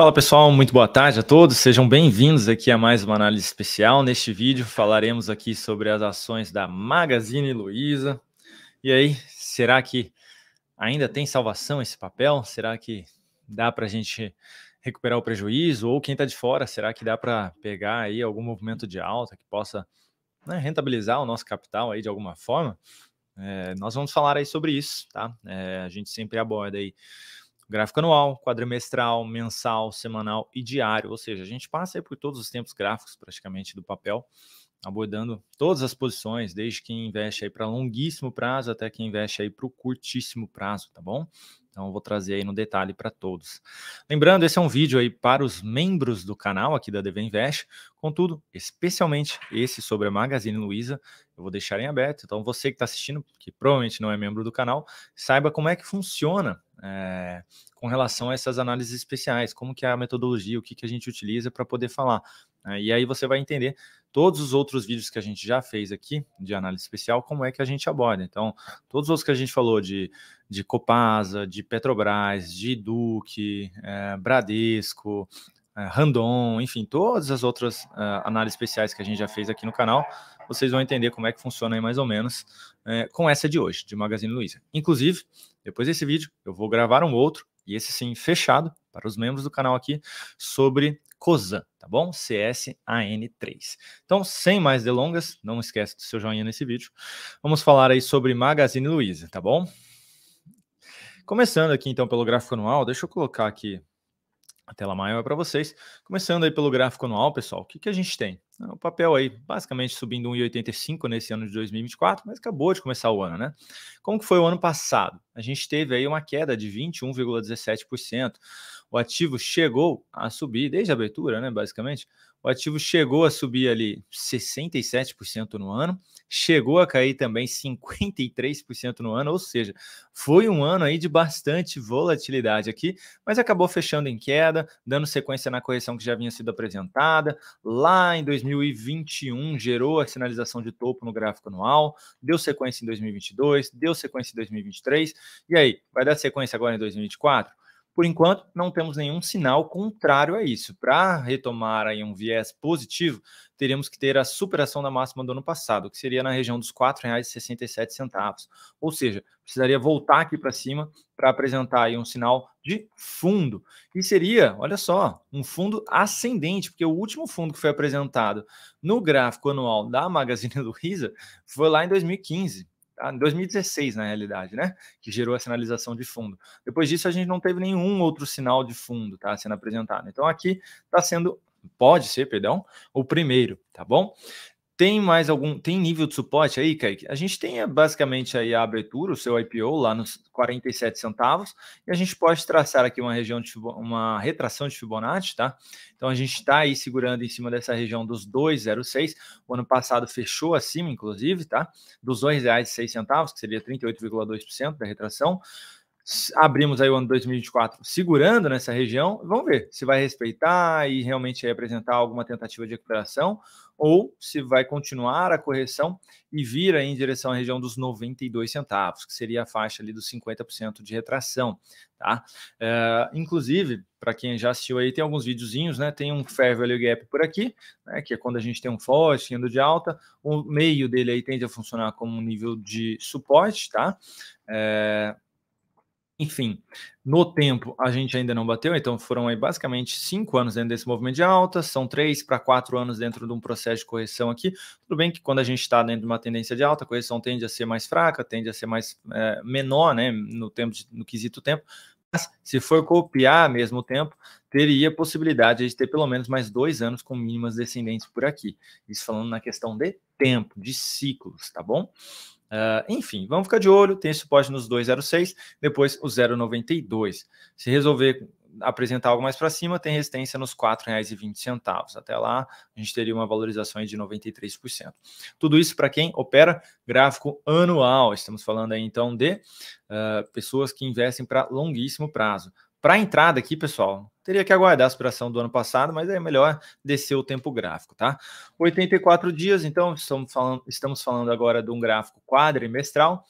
Fala pessoal, muito boa tarde a todos. Sejam bem-vindos aqui a mais uma análise especial. Neste vídeo falaremos aqui sobre as ações da Magazine Luiza. E aí, será que ainda tem salvação esse papel? Será que dá para a gente recuperar o prejuízo? Ou quem está de fora, será que dá para pegar aí algum movimento de alta que possa né, rentabilizar o nosso capital aí de alguma forma? É, nós vamos falar aí sobre isso, tá? É, a gente sempre aborda aí Gráfico anual, quadrimestral, mensal, semanal e diário. Ou seja, a gente passa por todos os tempos gráficos praticamente do papel, abordando todas as posições, desde quem investe aí para longuíssimo prazo até quem investe aí para o curtíssimo prazo, tá bom? Então vou trazer aí no detalhe para todos. Lembrando, esse é um vídeo aí para os membros do canal aqui da DV Invest. Contudo, especialmente esse sobre a Magazine Luiza, eu vou deixar em aberto. Então você que está assistindo, que provavelmente não é membro do canal, saiba como é que funciona é, com relação a essas análises especiais, como que é a metodologia, o que, que a gente utiliza para poder falar. Né? E aí você vai entender todos os outros vídeos que a gente já fez aqui de análise especial, como é que a gente aborda. Então, todos os que a gente falou de, de Copasa, de Petrobras, de Duque, é, Bradesco, é, Randon, enfim, todas as outras é, análises especiais que a gente já fez aqui no canal, vocês vão entender como é que funciona aí mais ou menos com essa de hoje, de Magazine Luiza. Inclusive, depois desse vídeo, eu vou gravar um outro e esse sim fechado para os membros do canal aqui sobre COSAN, tá bom? CSAN3. Então, sem mais delongas, não esquece do seu joinha nesse vídeo. Vamos falar aí sobre Magazine Luiza, tá bom? Começando aqui então pelo gráfico anual, deixa eu colocar aqui a tela maior é para vocês. Começando aí pelo gráfico anual, pessoal, o que, que a gente tem? É o papel aí, basicamente subindo 1,85 nesse ano de 2024, mas acabou de começar o ano, né? Como que foi o ano passado? A gente teve aí uma queda de 21,17%. O ativo chegou a subir desde a abertura, né, basicamente, o ativo chegou a subir ali 67% no ano, chegou a cair também 53% no ano, ou seja, foi um ano aí de bastante volatilidade aqui, mas acabou fechando em queda, dando sequência na correção que já vinha sido apresentada. Lá em 2021 gerou a sinalização de topo no gráfico anual, deu sequência em 2022, deu sequência em 2023. E aí, vai dar sequência agora em 2024? Por enquanto, não temos nenhum sinal contrário a isso. Para retomar aí um viés positivo, teríamos que ter a superação da máxima do ano passado, que seria na região dos R$ 4,67. Ou seja, precisaria voltar aqui para cima para apresentar aí um sinal de fundo. E seria, olha só, um fundo ascendente, porque o último fundo que foi apresentado no gráfico anual da Magazine Luiza foi lá em 2015. Ah, em 2016, na realidade, né? Que gerou a sinalização de fundo. Depois disso, a gente não teve nenhum outro sinal de fundo tá, sendo apresentado. Então, aqui está sendo, pode ser, perdão, o primeiro, tá bom? Tem mais algum? Tem nível de suporte aí, Kaique? A gente tem é, basicamente aí a abertura, o seu IPO lá nos 47 centavos, e a gente pode traçar aqui uma região de uma retração de Fibonacci, tá? Então a gente está aí segurando em cima dessa região dos 2,06. O ano passado fechou acima, inclusive, tá? Dos R$ que seria 38,2% da retração abrimos aí o ano 2024 segurando nessa região. Vamos ver se vai respeitar e realmente apresentar alguma tentativa de recuperação ou se vai continuar a correção e vir aí em direção à região dos 92 centavos, que seria a faixa ali dos 50% de retração, tá? É, inclusive, para quem já assistiu aí, tem alguns videozinhos, né? Tem um fair value gap por aqui, né? Que é quando a gente tem um forte indo de alta, o meio dele aí tende a funcionar como um nível de suporte, tá? É, enfim, no tempo a gente ainda não bateu, então foram aí basicamente cinco anos dentro desse movimento de alta, são três para quatro anos dentro de um processo de correção aqui. Tudo bem que quando a gente está dentro de uma tendência de alta, a correção tende a ser mais fraca, tende a ser mais é, menor, né, no tempo, de, no quesito tempo. Mas se for copiar ao mesmo tempo, teria possibilidade de ter pelo menos mais dois anos com mínimas descendentes por aqui. Isso falando na questão de tempo, de ciclos, tá bom? Uh, enfim, vamos ficar de olho. Tem suporte nos 2,06, depois o 0,92. Se resolver apresentar algo mais para cima, tem resistência nos R$ 4,20. Até lá, a gente teria uma valorização de 93%. Tudo isso para quem opera gráfico anual. Estamos falando aí então de uh, pessoas que investem para longuíssimo prazo. Para a entrada aqui, pessoal, teria que aguardar a aspiração do ano passado, mas é melhor descer o tempo gráfico, tá? 84 dias, então estamos falando, estamos falando agora de um gráfico quadrimestral.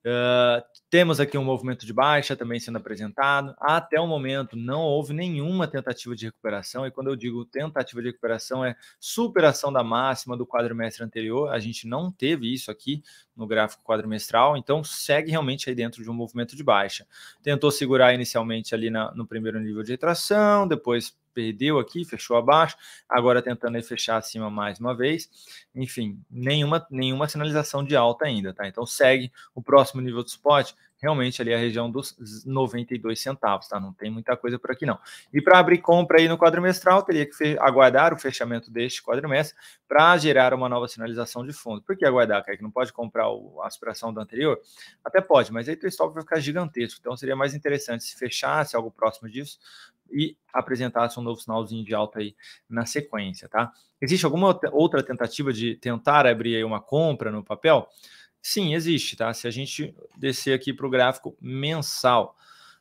Uh, temos aqui um movimento de baixa também sendo apresentado. Até o momento não houve nenhuma tentativa de recuperação, e quando eu digo tentativa de recuperação, é superação da máxima do quadrimestre anterior. A gente não teve isso aqui no gráfico quadrimestral, então segue realmente aí dentro de um movimento de baixa. Tentou segurar inicialmente ali na, no primeiro nível de retração, depois perdeu aqui, fechou abaixo, agora tentando aí fechar acima mais uma vez. Enfim, nenhuma, nenhuma sinalização de alta ainda, tá? Então segue o próximo nível de suporte, realmente ali a região dos 92 centavos, tá? Não tem muita coisa por aqui não. E para abrir compra aí no quadrimestral, teria que aguardar o fechamento deste quadrimestre para gerar uma nova sinalização de fundo. Por que aguardar, Que Não pode comprar o, a aspiração do anterior? Até pode, mas aí o estoque vai ficar gigantesco. Então seria mais interessante se fechasse algo próximo disso e apresentasse um novo sinalzinho de alta aí na sequência, tá? Existe alguma outra tentativa de tentar abrir aí uma compra no papel? Sim, existe, tá? Se a gente descer aqui para o gráfico mensal.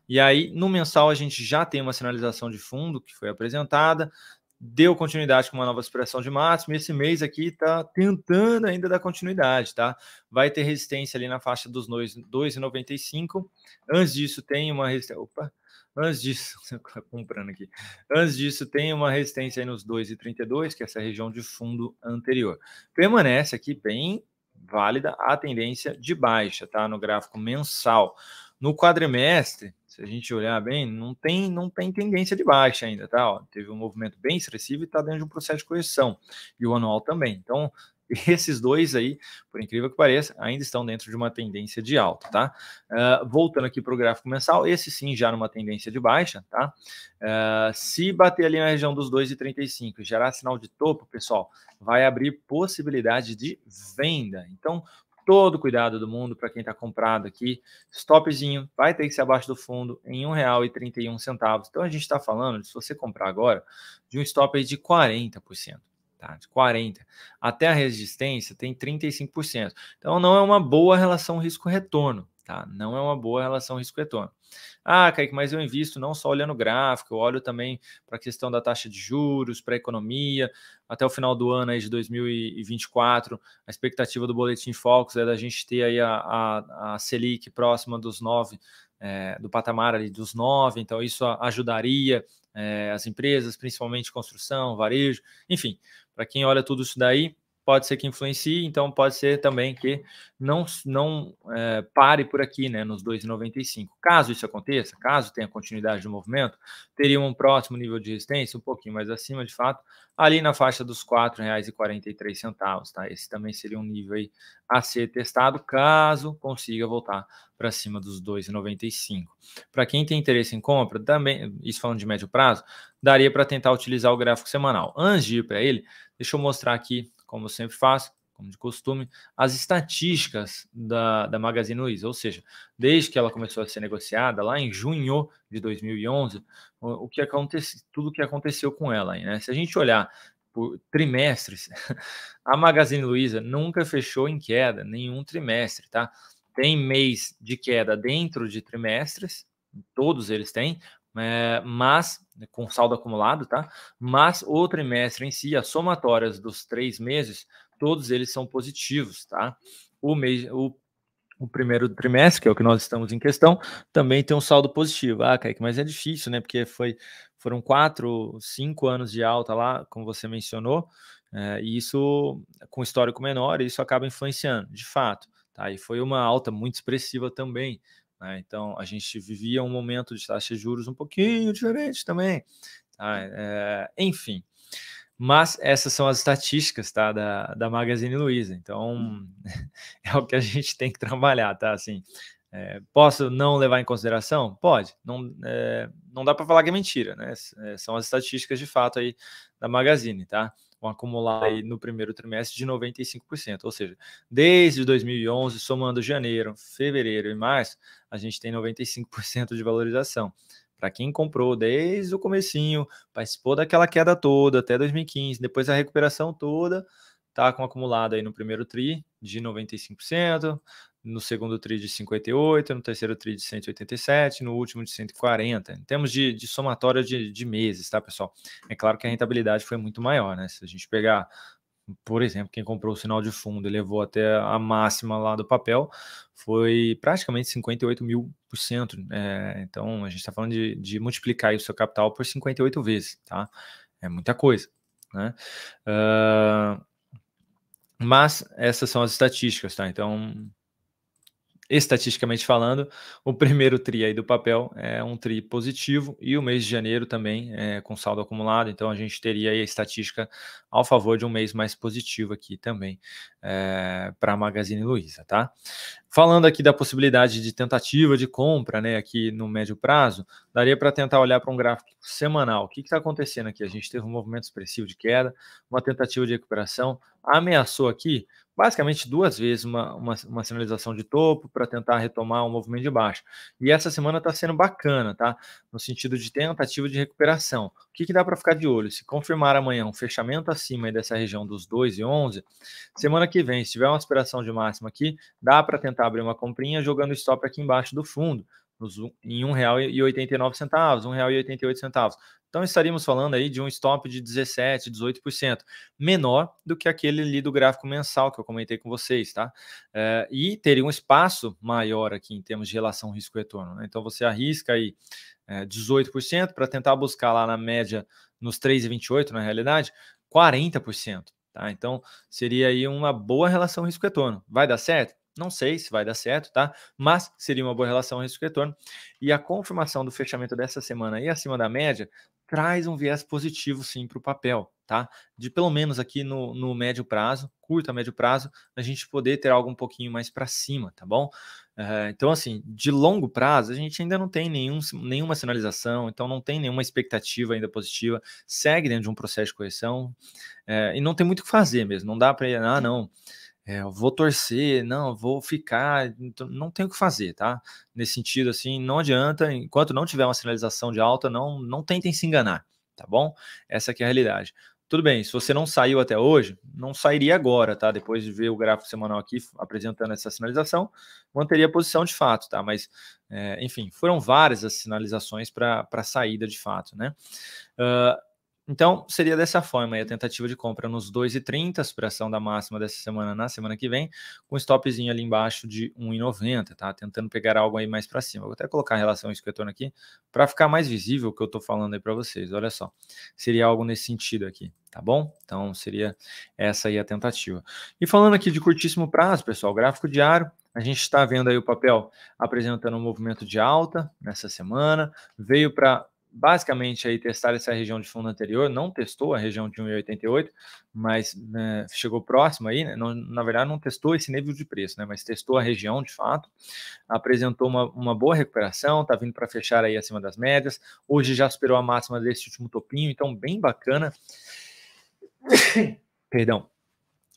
E aí, no mensal, a gente já tem uma sinalização de fundo que foi apresentada, deu continuidade com uma nova expiração de máximo, e esse mês aqui está tentando ainda dar continuidade, tá? Vai ter resistência ali na faixa dos 2,95. Antes disso, tem uma resistência. Opa! Antes disso, comprando aqui. Antes disso, tem uma resistência aí nos 2,32, que é essa região de fundo anterior. Permanece aqui bem válida a tendência de baixa, tá? No gráfico mensal. No quadrimestre, se a gente olhar bem, não tem, não tem tendência de baixa ainda, tá? Ó, teve um movimento bem expressivo e está dentro de um processo de correção. E o anual também. Então, esses dois aí, por incrível que pareça, ainda estão dentro de uma tendência de alta, tá? Uh, voltando aqui para o gráfico mensal, esse sim já numa tendência de baixa, tá? Uh, se bater ali na região dos 2,35 e gerar sinal de topo, pessoal, vai abrir possibilidade de venda. Então, todo cuidado do mundo para quem está comprado aqui. Stopzinho vai ter que ser abaixo do fundo em R$1,31. Então, a gente está falando, se você comprar agora, de um stop aí de 40% tá? 40 até a resistência tem 35%. Então não é uma boa relação risco-retorno, tá? Não é uma boa relação risco-retorno. Ah, Kaique, mas eu invisto não só olhando o gráfico, eu olho também para a questão da taxa de juros, para a economia. Até o final do ano aí de 2024, a expectativa do Boletim Focus é da gente ter aí a, a, a Selic próxima dos 9, é, do patamar ali dos 9, então isso ajudaria é, as empresas, principalmente construção, varejo, enfim. Para quem olha tudo isso daí, pode ser que influencie, então pode ser também que não, não é, pare por aqui, né, nos 2,95. Caso isso aconteça, caso tenha continuidade do movimento, teria um próximo nível de resistência, um pouquinho mais acima, de fato, ali na faixa dos R$ 4,43, tá? Esse também seria um nível aí a ser testado, caso consiga voltar para cima dos 2,95. Para quem tem interesse em compra, também, isso falando de médio prazo, daria para tentar utilizar o gráfico semanal. Antes de ir para ele, deixa eu mostrar aqui, como eu sempre faço, como de costume, as estatísticas da, da Magazine Luiza, ou seja, desde que ela começou a ser negociada, lá em junho de 2011, o, o que aconteceu, tudo o que aconteceu com ela. Né? Se a gente olhar por trimestres, a Magazine Luiza nunca fechou em queda, nenhum trimestre, tá? Tem mês de queda dentro de trimestres, todos eles têm, é, mas né, com saldo acumulado, tá? Mas o trimestre em si, as somatórias dos três meses, todos eles são positivos, tá? O mês, o, o primeiro trimestre, que é o que nós estamos em questão, também tem um saldo positivo. Ah, Kaique, mas é difícil, né? Porque foi, foram quatro, cinco anos de alta lá, como você mencionou, é, e isso com histórico menor, isso acaba influenciando, de fato. Tá? E foi uma alta muito expressiva também. Né? Então, a gente vivia um momento de taxa de juros um pouquinho diferente também. Tá? É, enfim. Mas essas são as estatísticas tá, da, da Magazine Luiza. Hum. Então, é o que a gente tem que trabalhar, tá? Assim, é, posso não levar em consideração? Pode. Não, é, não dá para falar que é mentira, né? são as estatísticas de fato aí da Magazine, tá? vão acumular aí no primeiro trimestre de 95%. Ou seja, desde 2011, somando janeiro, fevereiro e março, a gente tem 95% de valorização. Para quem comprou desde o comecinho, participou daquela queda toda até 2015, depois a recuperação toda, tá com acumulado aí no primeiro tri de 95%, no segundo TRI de 58, no terceiro TRI de 187, no último de 140. Em termos de, de somatória de, de meses, tá, pessoal? É claro que a rentabilidade foi muito maior, né? Se a gente pegar por exemplo, quem comprou o sinal de fundo e levou até a máxima lá do papel foi praticamente 58 mil por cento. Né? então a gente está falando de, de multiplicar o seu capital por 58 vezes, tá? É muita coisa, né? Uh, mas essas são as estatísticas, tá? Então estatisticamente falando, o primeiro TRI aí do papel é um TRI positivo e o mês de janeiro também é com saldo acumulado, então a gente teria aí a estatística ao favor de um mês mais positivo aqui também é, para a Magazine Luiza, tá? Falando aqui da possibilidade de tentativa de compra, né, aqui no médio prazo, daria para tentar olhar para um gráfico semanal. O que está acontecendo aqui? A gente teve um movimento expressivo de queda, uma tentativa de recuperação, ameaçou aqui basicamente duas vezes uma, uma, uma sinalização de topo para tentar retomar um movimento de baixo. E essa semana está sendo bacana, tá? No sentido de tentativa de recuperação que, que dá para ficar de olho? Se confirmar amanhã um fechamento acima dessa região dos 2 e 11, semana que vem, se tiver uma aspiração de máxima aqui, dá para tentar abrir uma comprinha jogando stop aqui embaixo do fundo em R$ 1,89, R$ 1,88. Então estaríamos falando aí de um stop de 17, 18%, menor do que aquele ali do gráfico mensal que eu comentei com vocês, tá? É, e teria um espaço maior aqui em termos de relação risco-retorno. Né? Então você arrisca aí é, 18% para tentar buscar lá na média nos 3,28 na realidade, 40%. Tá? Então seria aí uma boa relação risco-retorno. Vai dar certo? Não sei se vai dar certo, tá? Mas seria uma boa relação risco-retorno. E a confirmação do fechamento dessa semana aí acima da média traz um viés positivo sim para o papel, tá? De pelo menos aqui no, no, médio prazo, curto a médio prazo, a gente poder ter algo um pouquinho mais para cima, tá bom? Eh, então, assim, de longo prazo, a gente ainda não tem nenhum, nenhuma sinalização, então não tem nenhuma expectativa ainda positiva, segue dentro de um processo de correção eh, e não tem muito o que fazer mesmo, não dá para ir, ah, não é, vou torcer, não, vou ficar, então, não tem o que fazer, tá? Nesse sentido, assim, não adianta, enquanto não tiver uma sinalização de alta, não, não tentem se enganar, tá bom? Essa é a realidade. Tudo bem, se você não saiu até hoje, não sairia agora, tá? Depois de ver o gráfico semanal aqui apresentando essa sinalização, manteria a posição de fato, tá? Mas, é, enfim, foram várias as sinalizações para saída de fato, né? Uh, então, seria dessa forma aí a tentativa de compra nos 2,30, superação da máxima dessa semana na semana que vem, com stopzinho ali embaixo de 1,90, tá? Tentando pegar algo aí mais para cima. Vou até colocar a relação escritor aqui, para ficar mais visível o que eu estou falando aí para vocês. Olha só, seria algo nesse sentido aqui, tá bom? Então, seria essa aí a tentativa. E falando aqui de curtíssimo prazo, pessoal, gráfico diário, a gente está vendo aí o papel apresentando um movimento de alta nessa semana, veio para basicamente aí testar essa região de fundo anterior, não testou a região de 1,88, mas né, chegou próximo aí, né, não, na verdade não testou esse nível de preço, né, mas testou a região de fato, apresentou uma, uma boa recuperação, está vindo para fechar aí acima das médias, hoje já superou a máxima desse último topinho, então bem bacana. Perdão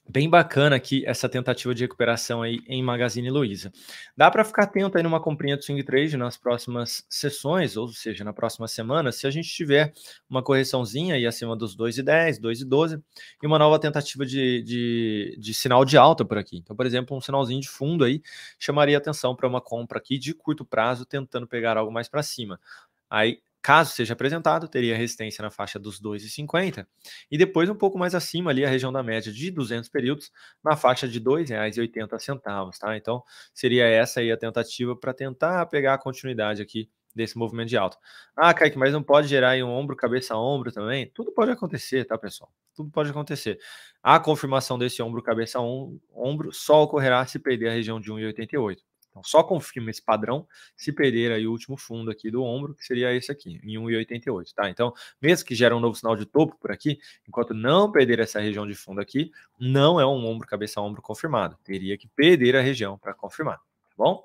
bem bacana aqui essa tentativa de recuperação aí em Magazine Luiza. Dá para ficar atento aí numa comprinha do swing trade nas próximas sessões, ou seja, na próxima semana, se a gente tiver uma correçãozinha aí acima dos 2,10, 2,12 e uma nova tentativa de, de, de, sinal de alta por aqui. Então, por exemplo, um sinalzinho de fundo aí chamaria atenção para uma compra aqui de curto prazo tentando pegar algo mais para cima. Aí Caso seja apresentado, teria resistência na faixa dos 2,50 e depois um pouco mais acima ali a região da média de 200 períodos na faixa de R$ 2,80, tá? Então, seria essa aí a tentativa para tentar pegar a continuidade aqui desse movimento de alta. Ah, Kaique, mas não pode gerar um ombro, cabeça ombro também? Tudo pode acontecer, tá, pessoal? Tudo pode acontecer. A confirmação desse ombro, cabeça ombro só ocorrerá se perder a região de 1,88. Então, só confirma esse padrão se perder aí o último fundo aqui do ombro, que seria esse aqui, em 1,88, tá? Então, mesmo que gere um novo sinal de topo por aqui, enquanto não perder essa região de fundo aqui, não é um ombro cabeça a ombro confirmado. Teria que perder a região para confirmar, tá bom?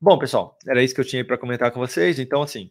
Bom, pessoal, era isso que eu tinha para comentar com vocês. Então, assim,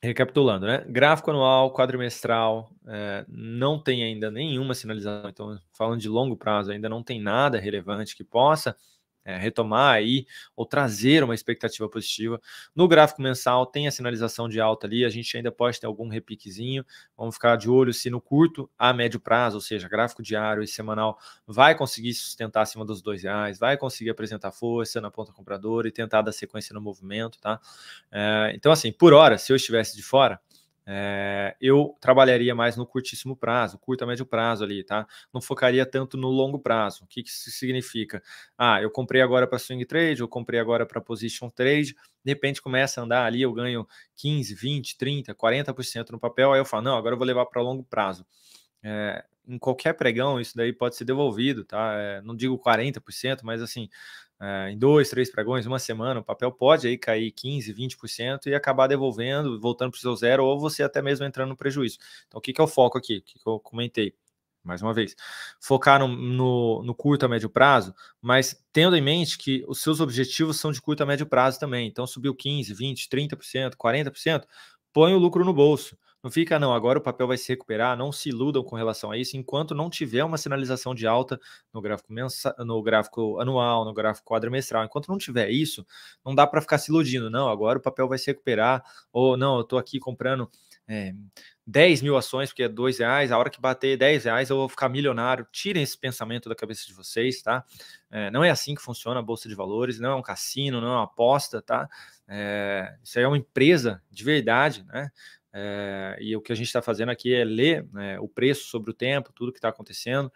recapitulando, né? Gráfico anual, quadrimestral, é, não tem ainda nenhuma sinalização. Então, falando de longo prazo, ainda não tem nada relevante que possa é, retomar aí ou trazer uma expectativa positiva. No gráfico mensal tem a sinalização de alta ali, a gente ainda pode ter algum repiquezinho. Vamos ficar de olho se no curto a médio prazo, ou seja, gráfico diário e semanal, vai conseguir sustentar acima dos dois reais, vai conseguir apresentar força na ponta compradora e tentar dar sequência no movimento, tá? É, então, assim, por hora, se eu estivesse de fora, é, eu trabalharia mais no curtíssimo prazo, curto a médio prazo ali, tá? Não focaria tanto no longo prazo. O que, que isso significa? Ah, eu comprei agora para swing trade, eu comprei agora para position trade, de repente começa a andar ali, eu ganho 15, 20, 30, 40% no papel, aí eu falo, não, agora eu vou levar para longo prazo. É, em qualquer pregão, isso daí pode ser devolvido, tá? É, não digo 40%, mas assim, é, em dois, três pregões, uma semana, o papel pode aí cair 15%, 20% e acabar devolvendo, voltando para o seu zero, ou você até mesmo entrando no prejuízo. Então, o que, que é o foco aqui? O que, que eu comentei? mais uma vez, focar no, no, no, curto a médio prazo, mas tendo em mente que os seus objetivos são de curto a médio prazo também. Então, subiu 15%, 20%, 30%, 40%, põe o lucro no bolso. Não fica, não, agora o papel vai se recuperar, não se iludam com relação a isso, enquanto não tiver uma sinalização de alta no gráfico, mensa, no gráfico anual, no gráfico quadrimestral. Enquanto não tiver isso, não dá para ficar se iludindo, não, agora o papel vai se recuperar, ou não, eu estou aqui comprando é, eh, 10 mil ações, porque é 2 reais, a hora que bater 10 reais eu vou ficar milionário. Tirem esse pensamento da cabeça de vocês, tá? É, não é assim que funciona a Bolsa de Valores, não é um cassino, não é uma aposta, tá? É, isso aí é uma empresa de verdade, né? É, e o que a gente está fazendo aqui é ler né, o preço sobre o tempo, tudo que está acontecendo.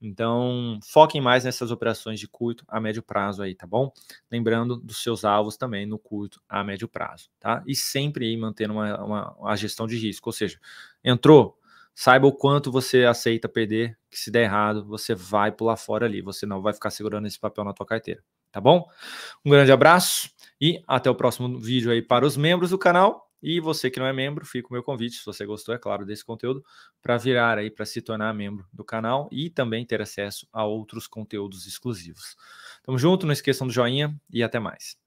Então, foquem mais nessas operações de curto a médio prazo aí, tá bom? Lembrando dos seus alvos também no curto a médio prazo, tá? E sempre aí mantendo uma, uma, uma gestão de risco, ou seja, entrou, saiba o quanto você aceita perder, que se der errado, você vai pular fora ali, você não vai ficar segurando esse papel na tua carteira, tá bom? Um grande abraço e até o próximo vídeo aí para os membros do canal e você que não é membro, fica o meu convite, se você gostou, é claro, desse conteúdo, para virar aí, para se tornar membro do canal e também ter acesso a outros conteúdos exclusivos. Tamo junto, não esqueçam do joinha e até mais.